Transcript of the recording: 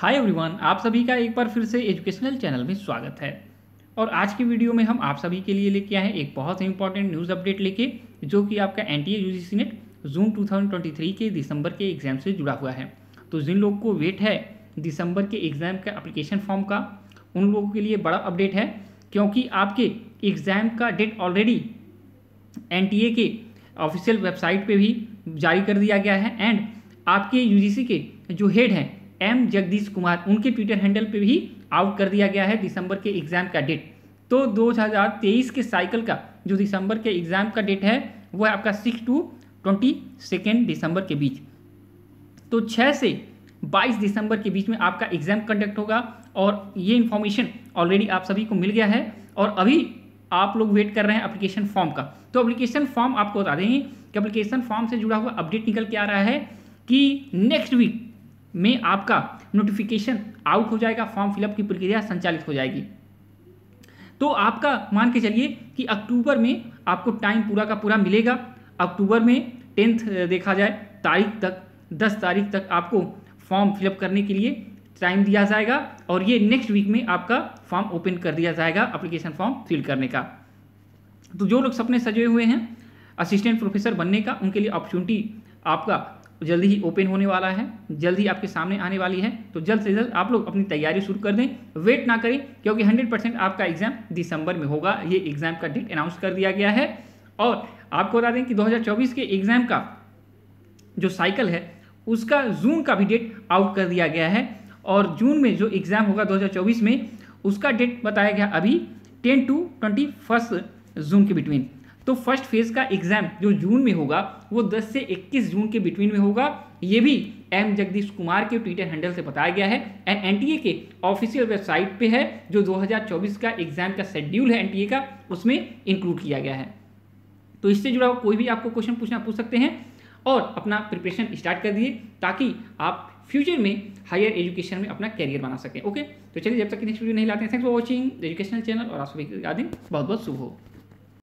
hi everyone आप सभी का एक बार फिर से एजुकेशनल चैनल में स्वागत है और आज की वीडियो में हम आप सभी के लिए लेके आए हैं एक बहुत ही इंपॉर्टेंट न्यूज़ अपडेट लेके जो कि आपका एन टी ए नेट जून 2023 के दिसंबर के एग्ज़ाम से जुड़ा हुआ है तो जिन लोग को वेट है दिसंबर के एग्ज़ाम का अप्लीकेशन फॉर्म का उन लोगों के लिए बड़ा अपडेट है क्योंकि आपके एग्ज़ाम का डेट ऑलरेडी एन के ऑफिशियल वेबसाइट पर भी जारी कर दिया गया है एंड आपके यू के जो हेड हैं एम जगदीश कुमार उनके ट्विटर हैंडल पे भी आउट कर दिया गया है दिसंबर के एग्ज़ाम का डेट तो 2023 के साइकिल का जो दिसंबर के एग्ज़ाम का डेट है वह आपका सिक्स टू ट्वेंटी सेकेंड दिसंबर के बीच तो 6 से बाईस दिसंबर के बीच में आपका एग्ज़ाम कंडक्ट होगा और ये इन्फॉर्मेशन ऑलरेडी आप सभी को मिल गया है और अभी आप लोग वेट कर रहे हैं अप्लीकेशन फॉर्म का तो अप्लीकेशन फॉर्म आपको बता देंगे कि अप्लीकेशन फॉर्म से जुड़ा हुआ अपडेट निकल के आ रहा है कि नेक्स्ट वीक में आपका नोटिफिकेशन आउट हो जाएगा फॉर्म फिलअप की प्रक्रिया संचालित हो जाएगी तो आपका मान के चलिए कि अक्टूबर में आपको टाइम पूरा का पूरा मिलेगा अक्टूबर में टेंथ देखा जाए तारीख तक दस तारीख तक आपको फॉर्म फिलअप करने के लिए टाइम दिया जाएगा और ये नेक्स्ट वीक में आपका फॉर्म ओपन कर दिया जाएगा अप्लीकेशन फॉर्म फिल करने का तो जो लोग सपने सजे हुए हैं असिस्टेंट प्रोफेसर बनने का उनके लिए अपॉर्चुनिटी आपका जल्दी ही ओपन होने वाला है जल्द ही आपके सामने आने वाली है तो जल्द से जल्द आप लोग अपनी तैयारी शुरू कर दें वेट ना करें क्योंकि 100 परसेंट आपका एग्जाम दिसंबर में होगा ये एग्जाम का डेट अनाउंस कर दिया गया है और आपको बता दें कि 2024 के एग्जाम का जो साइकिल है उसका जून का भी डेट आउट कर दिया गया है और जून में जो एग्ज़ाम होगा दो में उसका डेट बताया गया अभी टेन टू ट्वेंटी फर्स्ट जून के बिटवीन तो फर्स्ट फेज़ का एग्ज़ाम जो जून में होगा वो 10 से 21 जून के बिटवीन में होगा ये भी एम जगदीश कुमार के ट्विटर हैंडल से बताया गया है एंड एनटीए के ऑफिशियल वेबसाइट पे है जो 2024 का एग्ज़ाम का शेड्यूल है एनटीए का उसमें इंक्लूड किया गया है तो इससे जुड़ा हुआ कोई भी आपको क्वेश्चन पूछना पूछ सकते हैं और अपना प्रिपरेशन स्टार्ट कर दिए ताकि आप फ्यूचर में हायर एजुकेशन में अपना कैरियर बना सकें ओके तो चलिए जब तक नेक्स्ट वीडियो नहीं लाते हैं thanks for watching educational channel और आप सभी का दिन बहुत बहुत शुभ हो